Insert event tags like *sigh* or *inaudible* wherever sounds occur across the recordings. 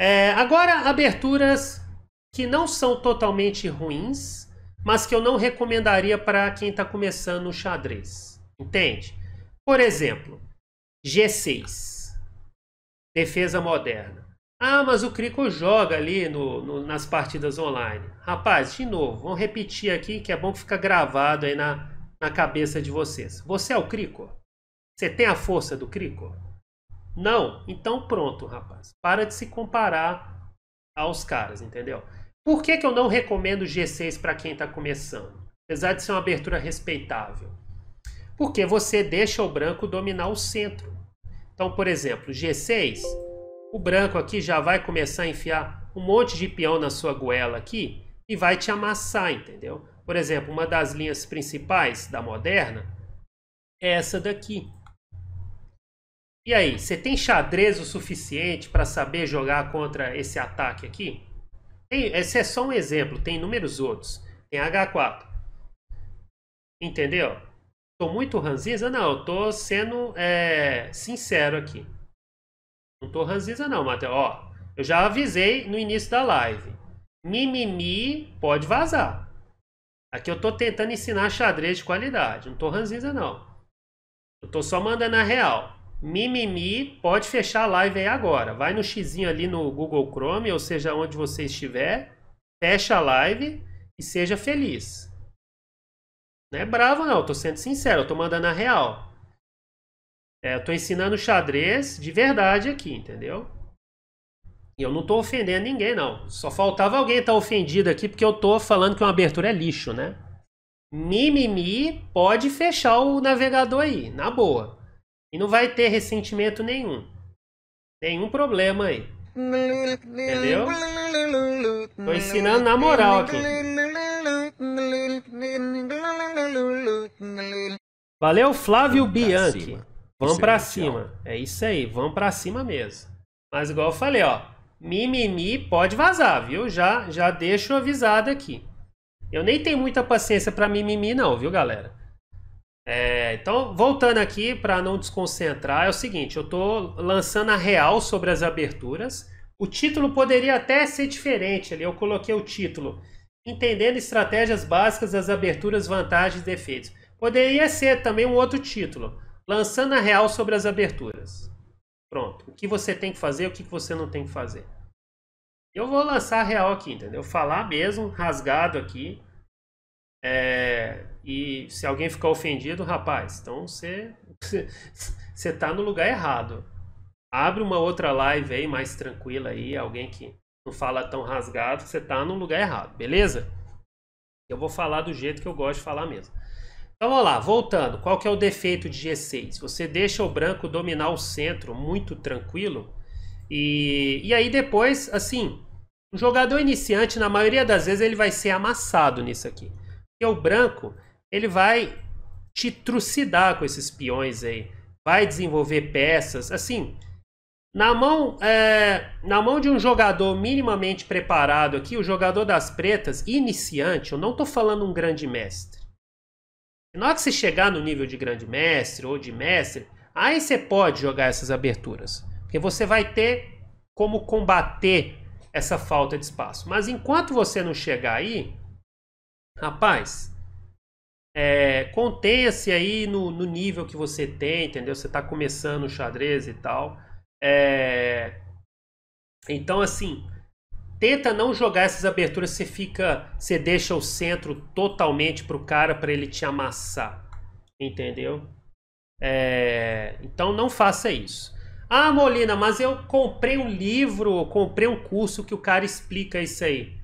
É, agora, aberturas que não são totalmente ruins, mas que eu não recomendaria para quem está começando o xadrez. Entende? Por exemplo, G6. Defesa moderna. Ah, mas o Crico joga ali no, no, nas partidas online. Rapaz, de novo, vamos repetir aqui que é bom que fica gravado aí na, na cabeça de vocês. Você é o Crico? Você tem a força do Crico? Não, então pronto, rapaz. Para de se comparar aos caras, entendeu? Por que, que eu não recomendo G6 para quem está começando? Apesar de ser uma abertura respeitável. Porque você deixa o branco dominar o centro. Então, por exemplo, G6, o branco aqui já vai começar a enfiar um monte de peão na sua goela aqui e vai te amassar, entendeu? Por exemplo, uma das linhas principais da moderna é essa daqui. E aí, você tem xadrez o suficiente para saber jogar contra esse ataque aqui? Tem, esse é só um exemplo, tem inúmeros outros. Tem H4. Entendeu? Tô muito ranziza? Não, eu tô sendo é, sincero aqui. Não tô ranziza não, Matheus. Ó, eu já avisei no início da live. Mimimi pode vazar. Aqui eu tô tentando ensinar xadrez de qualidade. Não tô ranziza não. Eu tô só mandando a real. Mimimi, pode fechar a live aí agora. Vai no xizinho ali no Google Chrome, ou seja, onde você estiver, fecha a live e seja feliz. Não é bravo não, tô sendo sincero, eu tô mandando a real. É, eu tô ensinando xadrez de verdade aqui, entendeu? E eu não tô ofendendo ninguém não. Só faltava alguém estar tá ofendido aqui porque eu tô falando que uma abertura é lixo, né? Mimimi, pode fechar o navegador aí, na boa. E não vai ter ressentimento nenhum. Nenhum problema aí. Entendeu? Tô ensinando na moral aqui. Valeu, Flávio vamos Bianchi. Vamos para é pra cima. É isso aí, vamos pra cima mesmo. Mas igual eu falei, ó. Mimimi pode vazar, viu? Já, já deixo avisado aqui. Eu nem tenho muita paciência pra mimimi, não, viu, galera? É, então, voltando aqui para não desconcentrar, é o seguinte: eu estou lançando a real sobre as aberturas. O título poderia até ser diferente ali. Eu coloquei o título Entendendo Estratégias Básicas das Aberturas, Vantagens e Defeitos. Poderia ser também um outro título, Lançando a Real sobre as Aberturas. Pronto. O que você tem que fazer, o que você não tem que fazer. Eu vou lançar a real aqui, entendeu? Falar mesmo, rasgado aqui. É, e se alguém ficar ofendido, rapaz, então você *laughs* você tá no lugar errado. Abre uma outra live aí mais tranquila aí, alguém que não fala tão rasgado, você tá no lugar errado, beleza? Eu vou falar do jeito que eu gosto de falar mesmo. Então vamos lá, voltando. Qual que é o defeito de G6? Você deixa o branco dominar o centro muito tranquilo e, e aí depois, assim, o jogador iniciante, na maioria das vezes, ele vai ser amassado nisso aqui. Porque o branco, ele vai te trucidar com esses peões aí. Vai desenvolver peças. Assim, na mão, é, na mão de um jogador minimamente preparado aqui, o jogador das pretas, iniciante, eu não estou falando um grande mestre. Na hora que você chegar no nível de grande mestre ou de mestre, aí você pode jogar essas aberturas. Porque você vai ter como combater essa falta de espaço. Mas enquanto você não chegar aí, Rapaz, é, contenha-se aí no, no, nível que você tem, entendeu? Você está começando o xadrez e tal. É, então, assim, tenta não jogar essas aberturas. Você fica, você deixa o centro totalmente pro cara para ele te amassar, entendeu? É, então, não faça isso. Ah, Molina, mas eu comprei um livro, comprei um curso que o cara explica isso aí.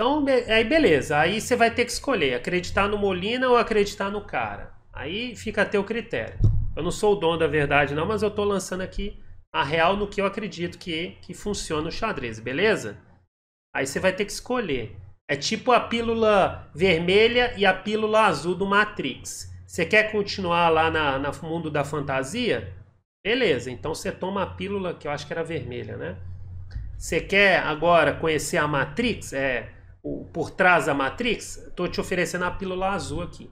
Então, aí beleza. Aí você vai ter que escolher acreditar no Molina ou acreditar no cara. Aí fica a teu critério. Eu não sou o dono da verdade, não, mas eu estou lançando aqui a real no que eu acredito que, que funciona o xadrez, beleza? Aí você vai ter que escolher. É tipo a pílula vermelha e a pílula azul do Matrix. Você quer continuar lá na, na mundo da fantasia? Beleza, então você toma a pílula que eu acho que era vermelha, né? Você quer agora conhecer a Matrix? É por trás da Matrix, estou te oferecendo a pílula azul aqui.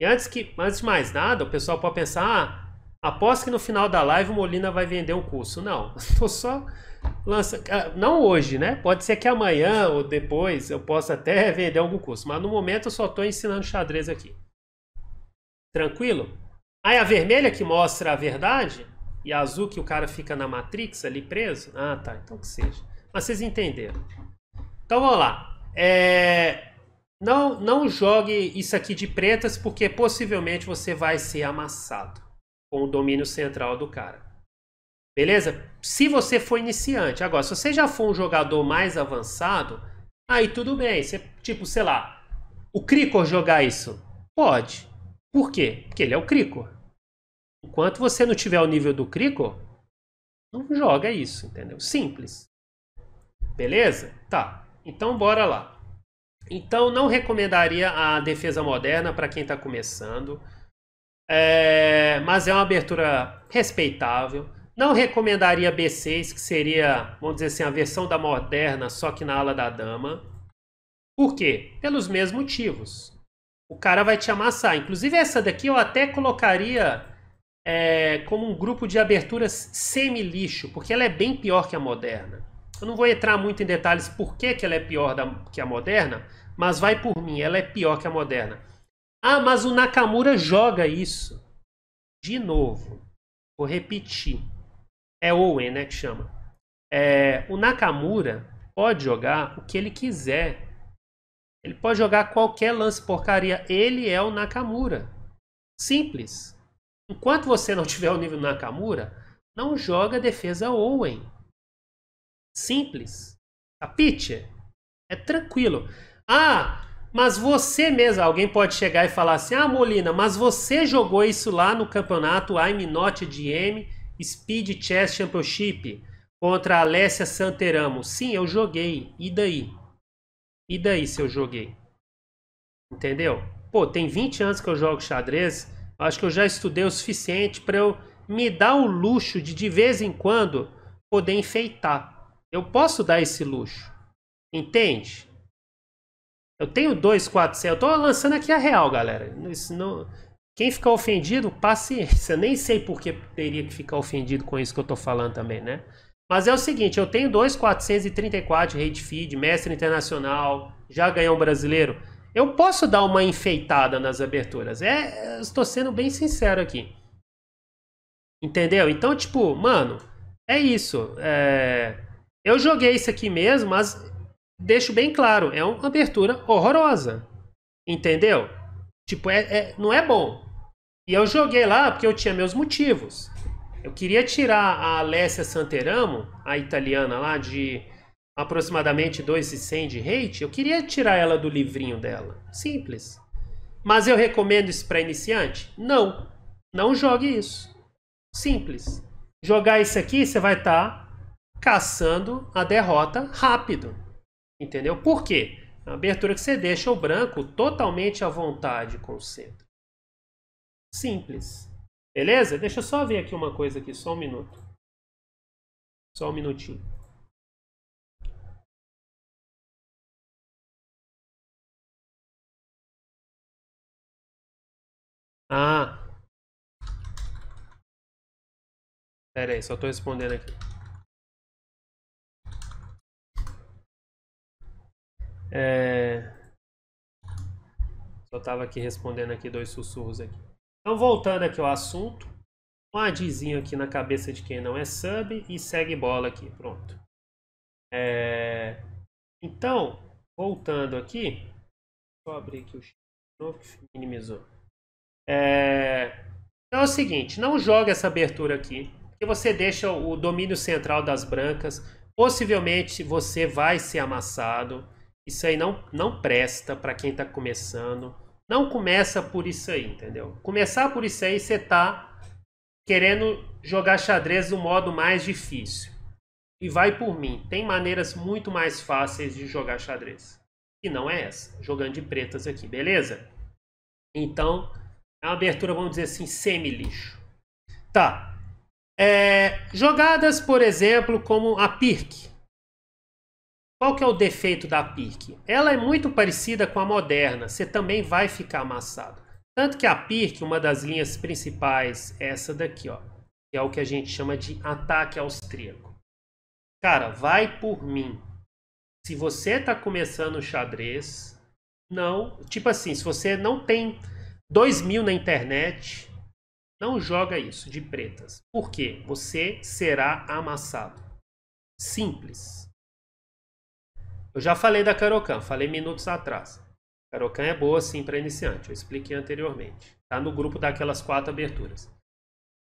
E antes, que, antes de mais nada, o pessoal pode pensar, ah, aposto que no final da live o Molina vai vender o curso. Não, *laughs* estou só lançando, ah, não hoje, né? Pode ser que amanhã ou depois eu possa até vender algum curso, mas no momento eu só estou ensinando xadrez aqui. Tranquilo? Aí a vermelha que mostra a verdade e a azul que o cara fica na Matrix ali preso. Ah, tá, então que seja. Mas vocês entenderam. Então vamos lá. É... Não, não jogue isso aqui de pretas, porque possivelmente você vai ser amassado com o domínio central do cara. Beleza? Se você for iniciante. Agora, se você já for um jogador mais avançado, aí tudo bem. Você, tipo, sei lá, o Cricor jogar isso? Pode. Por quê? Porque ele é o Cricor. Enquanto você não tiver o nível do Cricor, não joga isso, entendeu? Simples. Beleza? Tá. Então bora lá. Então não recomendaria a defesa moderna para quem está começando, é... mas é uma abertura respeitável. Não recomendaria B6, que seria, vamos dizer assim, a versão da moderna, só que na ala da dama. Por quê? Pelos mesmos motivos. O cara vai te amassar. Inclusive essa daqui eu até colocaria é, como um grupo de aberturas semi-lixo, porque ela é bem pior que a moderna. Eu não vou entrar muito em detalhes por que, que ela é pior da, que a moderna, mas vai por mim, ela é pior que a moderna. Ah, mas o Nakamura joga isso. De novo. Vou repetir. É Owen, né, que chama. É, o Nakamura pode jogar o que ele quiser. Ele pode jogar qualquer lance porcaria. Ele é o Nakamura. Simples. Enquanto você não tiver o nível Nakamura, não joga defesa Owen. Simples. Capite? É tranquilo. Ah, mas você mesmo, alguém pode chegar e falar assim: Ah, Molina, mas você jogou isso lá no campeonato I'm Not DM Speed Chess Championship contra a Alessia Santeramo. Sim, eu joguei. E daí? E daí se eu joguei? Entendeu? Pô, tem 20 anos que eu jogo xadrez. Acho que eu já estudei o suficiente para eu me dar o luxo de de vez em quando poder enfeitar. Eu posso dar esse luxo. Entende? Eu tenho dois 4, Eu estou lançando aqui a real, galera. Isso não... Quem ficar ofendido, paciência. Eu nem sei por que teria que ficar ofendido com isso que eu estou falando também, né? Mas é o seguinte, eu tenho 2,434 rate feed, mestre internacional, já ganhou um brasileiro. Eu posso dar uma enfeitada nas aberturas. É, estou sendo bem sincero aqui. Entendeu? Então, tipo, mano, é isso. É... Eu joguei isso aqui mesmo, mas deixo bem claro, é uma abertura horrorosa. Entendeu? Tipo, é, é, não é bom. E eu joguei lá porque eu tinha meus motivos. Eu queria tirar a Alessia Santeramo, a italiana lá, de aproximadamente 2,100 de rate. Eu queria tirar ela do livrinho dela. Simples. Mas eu recomendo isso para iniciante? Não. Não jogue isso. Simples. Jogar isso aqui, você vai estar tá caçando a derrota rápido. Entendeu? Por quê? A abertura que você deixa o branco totalmente à vontade com o centro. Simples. Beleza? Deixa eu só ver aqui uma coisa aqui, só um minuto. Só um minutinho. Ah. Pera aí, só estou respondendo aqui. É... Só estava aqui respondendo aqui dois sussurros aqui. Então, voltando aqui ao assunto. Um adzinho aqui na cabeça de quem não é sub e segue bola aqui. Pronto. É... Então, voltando aqui. Vou abrir aqui o de minimizou. É... Então é o seguinte, não joga essa abertura aqui. Que você deixa o domínio central das brancas. Possivelmente você vai ser amassado. Isso aí não, não presta para quem está começando. Não começa por isso aí, entendeu? Começar por isso aí, você tá querendo jogar xadrez do modo mais difícil. E vai por mim, tem maneiras muito mais fáceis de jogar xadrez. E não é essa, jogando de pretas aqui, beleza? Então, é uma abertura, vamos dizer assim, semi-lixo. Tá. É, jogadas, por exemplo, como a Pirk. Qual que é o defeito da PIRC? Ela é muito parecida com a moderna, você também vai ficar amassado. Tanto que a PIRC, uma das linhas principais, é essa daqui, ó, que é o que a gente chama de ataque austríaco. Cara, vai por mim. Se você está começando o xadrez, não, tipo assim, se você não tem 2 mil na internet, não joga isso de pretas. Por quê? Você será amassado. Simples. Eu já falei da Carocan, falei minutos atrás. Carocan é boa sim para iniciante, eu expliquei anteriormente. Tá no grupo daquelas quatro aberturas.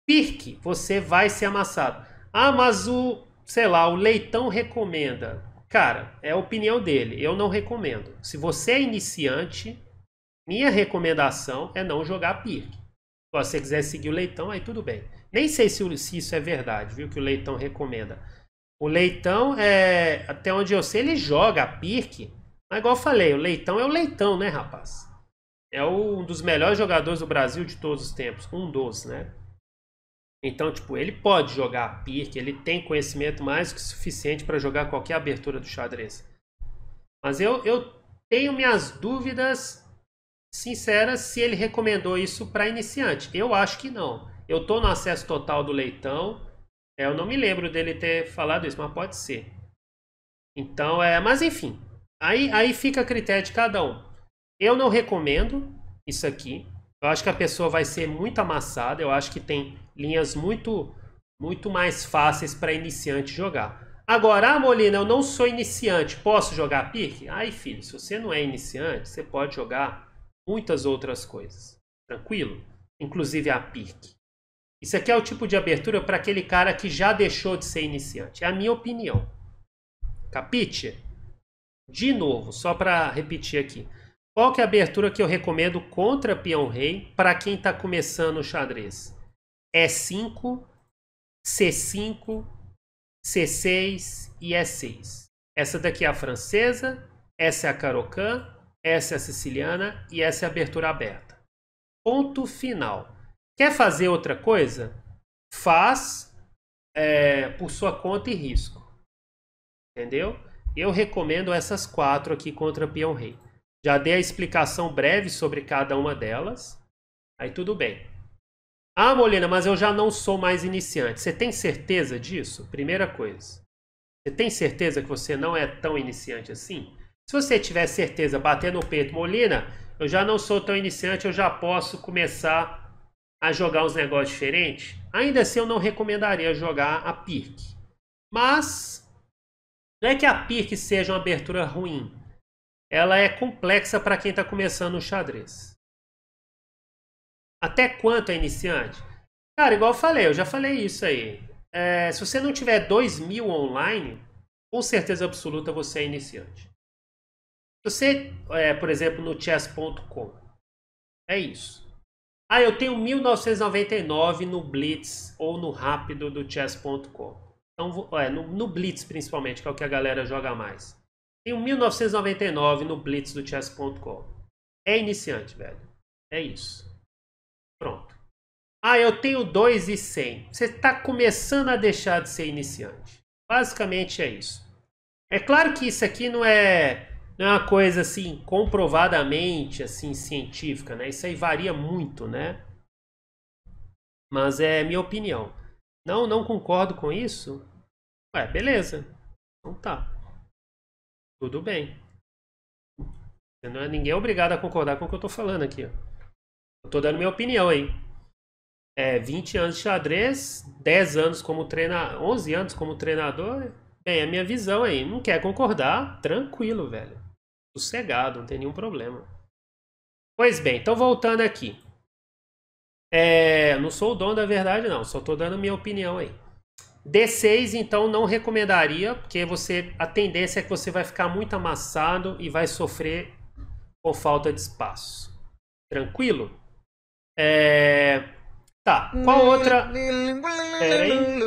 Pirque, você vai ser amassado. Ah, mas o, sei lá, o Leitão recomenda. Cara, é a opinião dele, eu não recomendo. Se você é iniciante, minha recomendação é não jogar Pirque. Se você quiser seguir o Leitão, aí tudo bem. Nem sei se, se isso é verdade, viu, que o Leitão recomenda. O Leitão é, até onde eu sei, ele joga a Pirque. Mas igual eu falei, o Leitão é o Leitão, né, rapaz? É um dos melhores jogadores do Brasil de todos os tempos, um dos, né? Então, tipo, ele pode jogar a Pirque, ele tem conhecimento mais que suficiente para jogar qualquer abertura do xadrez. Mas eu, eu tenho minhas dúvidas sinceras se ele recomendou isso para iniciante. Eu acho que não. Eu tô no acesso total do Leitão. É, eu não me lembro dele ter falado isso, mas pode ser. Então, é, mas enfim, aí, aí fica a critério de cada um. Eu não recomendo isso aqui. Eu acho que a pessoa vai ser muito amassada. Eu acho que tem linhas muito, muito mais fáceis para iniciante jogar. Agora, ah, Molina, eu não sou iniciante, posso jogar pique? Aí, filho, se você não é iniciante, você pode jogar muitas outras coisas. Tranquilo? Inclusive a pique. Isso aqui é o tipo de abertura para aquele cara que já deixou de ser iniciante. É a minha opinião. Capite? De novo, só para repetir aqui. Qual é a abertura que eu recomendo contra peão rei para quem está começando o xadrez? E5, C5, C6 e é E6. Essa daqui é a francesa, essa é a carocan, essa é a siciliana e essa é a abertura aberta. Ponto final. Quer fazer outra coisa? Faz é, por sua conta e risco. Entendeu? Eu recomendo essas quatro aqui contra peão rei. Já dei a explicação breve sobre cada uma delas. Aí tudo bem. Ah, Molina, mas eu já não sou mais iniciante. Você tem certeza disso? Primeira coisa. Você tem certeza que você não é tão iniciante assim? Se você tiver certeza, bater no peito, Molina, eu já não sou tão iniciante, eu já posso começar a jogar os negócios diferentes, ainda assim eu não recomendaria jogar a PIRC. Mas não é que a PIRC seja uma abertura ruim. Ela é complexa para quem está começando o xadrez. Até quanto é iniciante? Cara, igual eu falei, eu já falei isso aí. É, se você não tiver 2 mil online, com certeza absoluta você é iniciante. Se você, é, por exemplo, no chess.com, é isso. Ah, eu tenho 1999 no Blitz ou no Rápido do Chess.com. Então, é, no, no, Blitz principalmente, que é o que a galera joga mais. Tenho 1999 no Blitz do Chess.com. É iniciante, velho. É isso. Pronto. Ah, eu tenho 2 e 100. Você está começando a deixar de ser iniciante. Basicamente é isso. É claro que isso aqui não é não é uma coisa assim comprovadamente assim científica, né? Isso aí varia muito, né? Mas é minha opinião. Não, não concordo com isso. Ué, beleza. Então tá. Tudo bem. Não é, ninguém é obrigado a concordar com o que eu tô falando aqui. Eu tô dando minha opinião aí. É, 20 anos de xadrez, 10 anos como treinador, 11 anos como treinador. Bem, é a minha visão aí. Não quer concordar? Tranquilo, velho sossegado, não tem nenhum problema. Pois bem, então voltando aqui. É, não sou o dono da verdade, não, só estou dando minha opinião aí. D6, então, não recomendaria, porque você a tendência é que você vai ficar muito amassado e vai sofrer com falta de espaço. Tranquilo? É... Tá, qual outra... Peraí.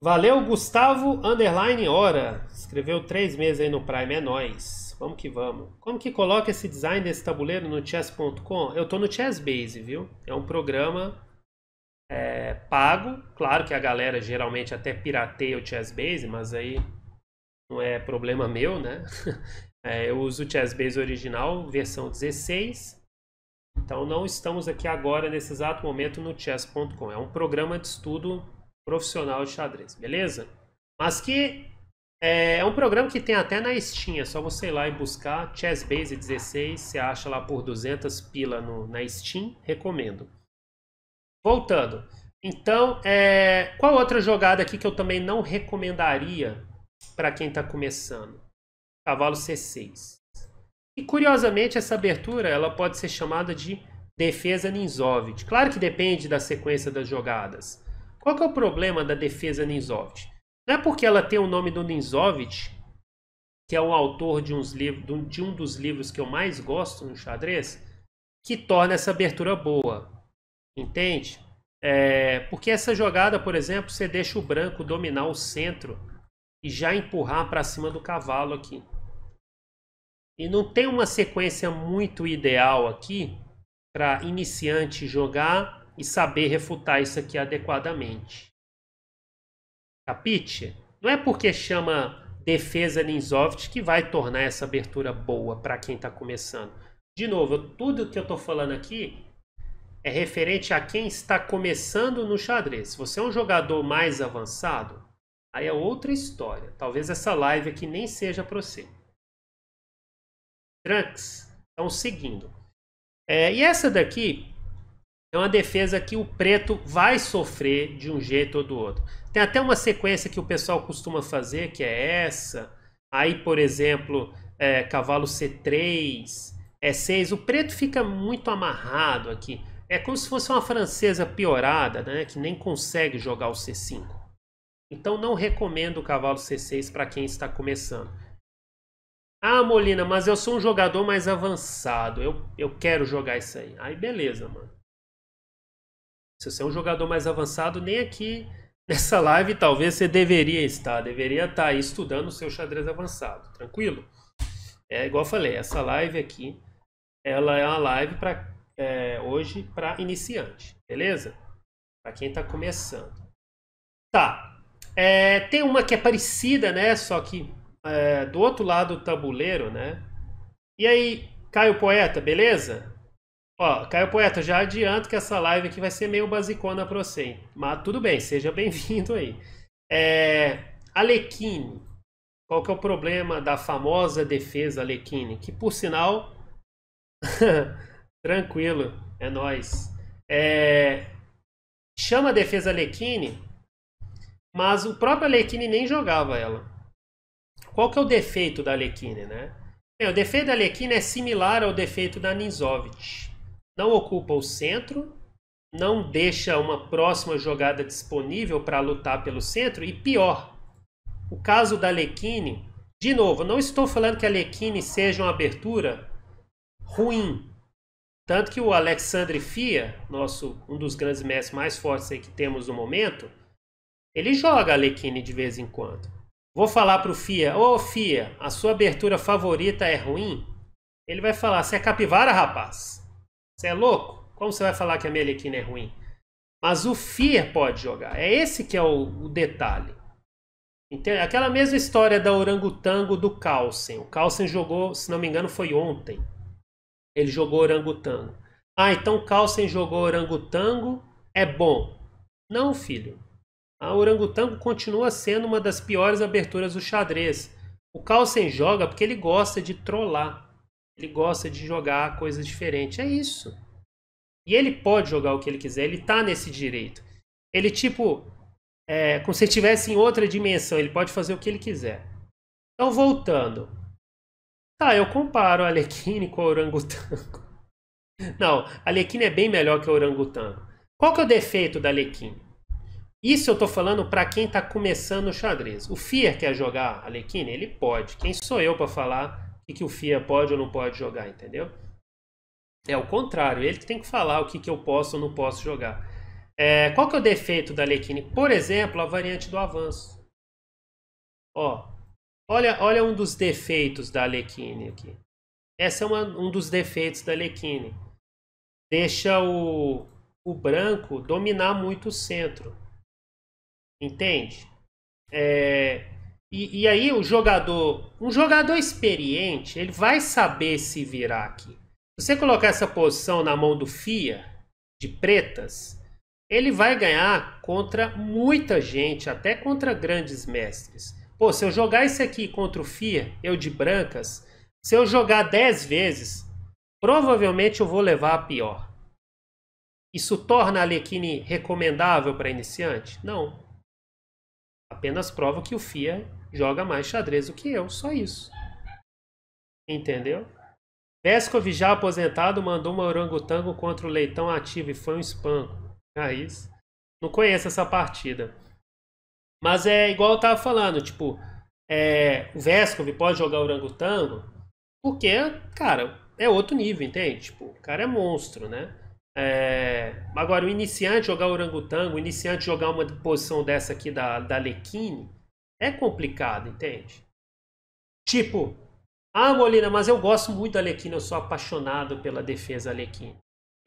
Valeu, Gustavo Underline Hora. Escreveu três meses aí no Prime, é nóis. Vamos que vamos. Como que coloca esse design desse tabuleiro no chess.com? Eu tô no ChessBase, viu? É um programa é, pago. Claro que a galera geralmente até pirateia o ChessBase, mas aí não é problema meu, né? *laughs* É, eu uso o ChessBase original, versão 16. Então não estamos aqui agora, nesse exato momento, no chess.com. É um programa de estudo profissional de xadrez, beleza? Mas que é, é, um programa que tem até na Steam, é só você ir lá e buscar Chessbase 16, você acha lá por 200 pila no, na Steam, recomendo. Voltando, então, é, qual outra jogada aqui que eu também não recomendaria para quem está começando? Cavalo C6. E curiosamente essa abertura ela pode ser chamada de defesa Ninzovit. Claro que depende da sequência das jogadas, qual que é o problema da defesa Ninzovich? Não é porque ela tem o nome do Ninzovich, que é o autor de, livros, de um dos livros que eu mais gosto no xadrez, que torna essa abertura boa. Entende? É, porque essa jogada, por exemplo, você deixa o branco dominar o centro e já empurrar para cima do cavalo aqui. E não tem uma sequência muito ideal aqui para iniciante jogar e saber refutar isso aqui adequadamente. Capite? Não é porque chama defesa Ninsoft que vai tornar essa abertura boa para quem está começando. De novo, tudo que eu estou falando aqui é referente a quem está começando no xadrez. Se você é um jogador mais avançado, aí é outra história. Talvez essa live aqui nem seja para você. Trunks, então seguindo. É, e essa daqui é uma defesa que o preto vai sofrer de um jeito ou do outro. Tem até uma sequência que o pessoal costuma fazer, que é essa. Aí, por exemplo, é, cavalo C3, E6. O preto fica muito amarrado aqui. É como se fosse uma francesa piorada, né? Que nem consegue jogar o C5. Então não recomendo o cavalo C6 para quem está começando. Ah, Molina, mas eu sou um jogador mais avançado. Eu, eu quero jogar isso aí. Aí beleza, mano. Se você é um jogador mais avançado, nem aqui *laughs* nessa live talvez você deveria estar, deveria estar aí estudando o seu xadrez avançado, tranquilo? É igual eu falei, essa live aqui, ela é uma live para é, hoje para iniciante, beleza? Para quem está começando. Tá. É, tem uma que é parecida, né? Só que é, do outro lado do tabuleiro, né? E aí, Caio Poeta, beleza? Ó, Caio Poeta, já adianto que essa live aqui vai ser meio basicona pra você, hein? Mas tudo bem, seja *laughs* bem-vindo aí. É, Alequine. Qual que é o problema da famosa defesa Alequine? Que, por sinal... *laughs* tranquilo, é nós. É, chama a defesa Alequine, mas o próprio Alequine nem jogava ela. Qual que é o defeito da Alequine, né? Bem, é, o defeito da Alequine é similar ao defeito da Ninzovic não ocupa o centro, não deixa uma próxima jogada disponível para lutar pelo centro e pior, o caso da Lequine, de novo, não estou falando que a Lequine seja uma abertura ruim, tanto que o Alexandre Fia, nosso um dos grandes mestres mais fortes que temos no momento, ele joga a Lequine de vez em quando. Vou falar para o Fia, ô oh, Fia, a sua abertura favorita é ruim? Ele vai falar, você é capivara, rapaz? Você é louco? Como você vai falar que a Melequina é ruim? Mas o FIA pode jogar. É esse que é o, o detalhe. Entende? Aquela mesma história da orangotango do Carlsen. O Carlsen jogou, se não me engano, foi ontem. Ele jogou orangotango. Ah, então o Carlsen jogou orangotango. É bom. Não, filho. A orangotango continua sendo uma das piores aberturas do xadrez. O Carlsen joga porque ele gosta de trollar. Ele gosta de jogar coisas diferentes. É isso. E ele pode jogar o que ele quiser, ele tá nesse direito. Ele, tipo, é, como se estivesse em outra dimensão, ele pode fazer o que ele quiser. Então, voltando. Tá, eu comparo a Alequine com o orangotango. *laughs* Não, a Alequine é bem melhor que o orangotango. Qual que é o defeito da Alequine? Isso eu tô falando para quem tá começando o xadrez. O Fier quer jogar a Alequine? Ele pode. Quem sou eu para falar que, que o FIA pode ou não pode jogar, entendeu? É o contrário, ele que tem que falar o que, que eu posso ou não posso jogar. É, qual que é o defeito da Lequine? Por exemplo, a variante do avanço. Ó, olha, olha um dos defeitos da Lequine aqui. Essa é uma, um dos defeitos da Lequine. Deixa o, o branco dominar muito o centro. Entende? É, e, e, aí o jogador, um jogador experiente, ele vai saber se virar aqui. você colocar essa posição na mão do FIA, de pretas, ele vai ganhar contra muita gente, até contra grandes mestres. Pô, se eu jogar isso aqui contra o FIA, eu de brancas, se eu jogar 10 vezes, provavelmente eu vou levar a pior. Isso torna a Alequine recomendável para iniciante? Não. Apenas prova que o FIA joga mais xadrez do que eu, só isso. Entendeu? Vescov já aposentado mandou uma orangotango contra o Leitão ativo e foi um espanco. Raiz. isso. Não conheço essa partida. Mas é igual eu tava falando, tipo, é, o Vescov pode jogar orangotango porque, cara, é outro nível, entende? Tipo, o cara é monstro, né? É... Agora, o iniciante jogar orangotango, o iniciante jogar uma posição dessa aqui da, da Lequine, é complicado, entende? Tipo, ah, Molina, mas eu gosto muito da Lequine, eu sou apaixonado pela defesa Lequine.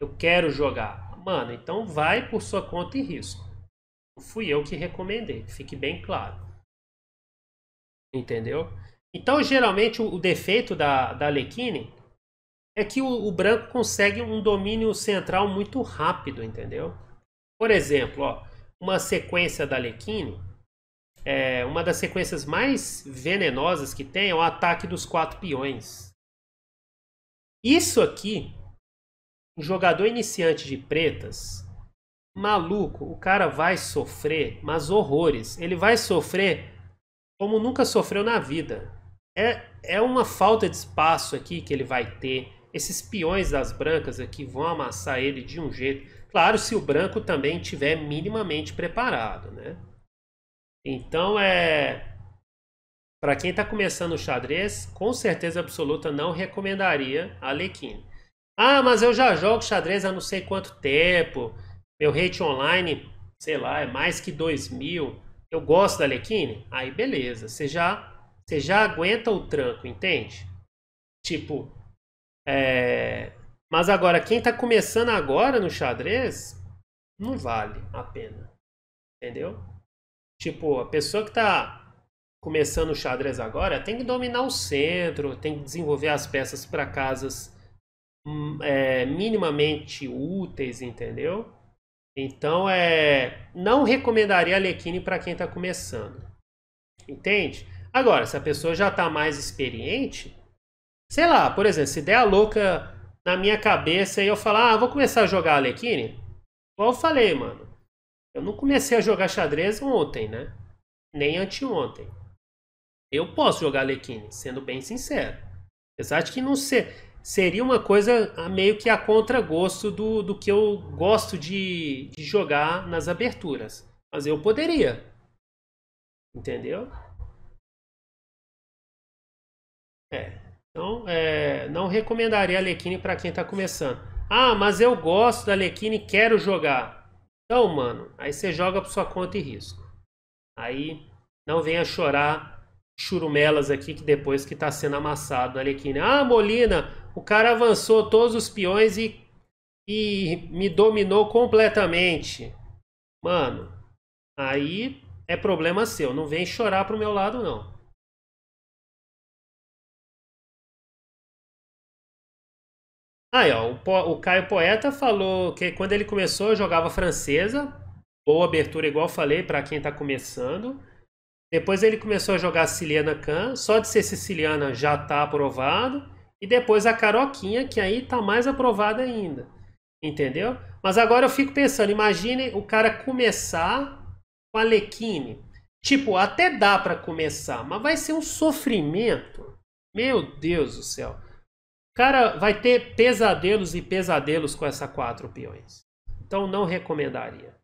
Eu quero jogar. Mano, então vai por sua conta e risco. Não fui eu que recomendei, fique bem claro. Entendeu? Então, geralmente, o, defeito da, da Lequine é que o, o branco consegue um domínio central muito rápido, entendeu? Por exemplo, ó, uma sequência da Lequine, é, uma das sequências mais venenosas que tem é o ataque dos quatro peões. Isso aqui, um jogador iniciante de pretas, maluco, o cara vai sofrer, mas horrores. Ele vai sofrer como nunca sofreu na vida. É, é uma falta de espaço aqui que ele vai ter esses peões das brancas aqui vão amassar ele de um jeito. Claro, se o branco também tiver minimamente preparado, né? Então é para quem está começando o xadrez, com certeza absoluta não recomendaria a Lequine. Ah, mas eu já jogo xadrez há não sei quanto tempo. Meu rate online, sei lá, é mais que 2 mil. Eu gosto da Lequine? Aí beleza, você já, você já aguenta o tranco, entende? Tipo, é, mas agora, quem está começando agora no xadrez, não vale a pena. Entendeu? Tipo, a pessoa que está começando o xadrez agora tem que dominar o centro, tem que desenvolver as peças para casas hum, é, minimamente úteis, entendeu? Então, é, não recomendaria a Lequine para quem está começando. Entende? Agora, se a pessoa já está mais experiente, Sei lá, por exemplo, se der a louca na minha cabeça e eu falar, ah, vou começar a jogar Alequine, igual eu falei, mano. Eu não comecei a jogar xadrez ontem, né? Nem anteontem. Eu posso jogar Alequine, sendo bem sincero. Apesar de que não ser. Seria uma coisa ah, meio que a contragosto do, do que eu gosto de, de jogar nas aberturas. Mas eu poderia. Entendeu? É. Então, é, não recomendaria a Lequine para quem está começando. Ah, mas eu gosto da Lequine e quero jogar. Então, mano, aí você joga por sua conta e risco. Aí não venha chorar churumelas aqui que depois que está sendo amassado a Lequine. Ah, Molina, o cara avançou todos os peões e, e me dominou completamente. Mano, aí é problema seu. Não vem chorar para o meu lado, não. Aí, ó, o, o, Caio Poeta falou que quando ele começou eu jogava francesa, boa abertura, igual falei, para quem está começando. Depois ele começou a jogar Siciliana Khan, só de ser siciliana já está aprovado. E depois a Caroquinha, que aí está mais aprovada ainda. Entendeu? Mas agora eu fico pensando, imagine o cara começar com a Lequine. Tipo, até dá para começar, mas vai ser um sofrimento. Meu Deus do céu cara vai ter pesadelos e pesadelos com essa quatro peões. Então não recomendaria.